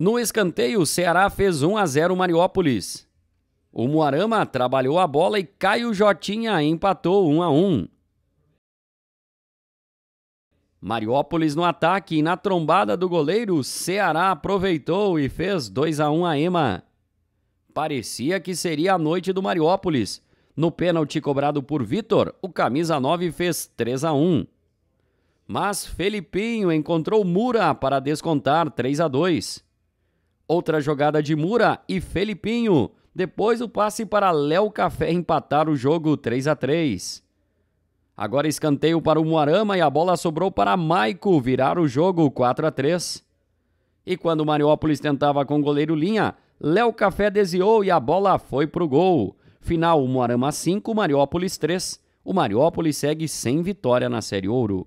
No escanteio, o Ceará fez 1 a 0 Mariópolis. O Moarama trabalhou a bola e Caio Jotinha empatou 1 a 1. Mariópolis no ataque e na trombada do goleiro, Ceará aproveitou e fez 2 a 1 a Ema. Parecia que seria a noite do Mariópolis. No pênalti cobrado por Vitor, o camisa 9 fez 3 a 1. Mas Felipinho encontrou Mura para descontar 3 a 2. Outra jogada de Mura e Felipinho. Depois o passe para Léo Café empatar o jogo 3 a 3. Agora escanteio para o Moarama e a bola sobrou para Maico virar o jogo 4 a 3. E quando o Mariópolis tentava com o goleiro Linha, Léo Café desviou e a bola foi para o gol. Final Moarama 5, Mariópolis 3. O Mariópolis segue sem vitória na Série Ouro.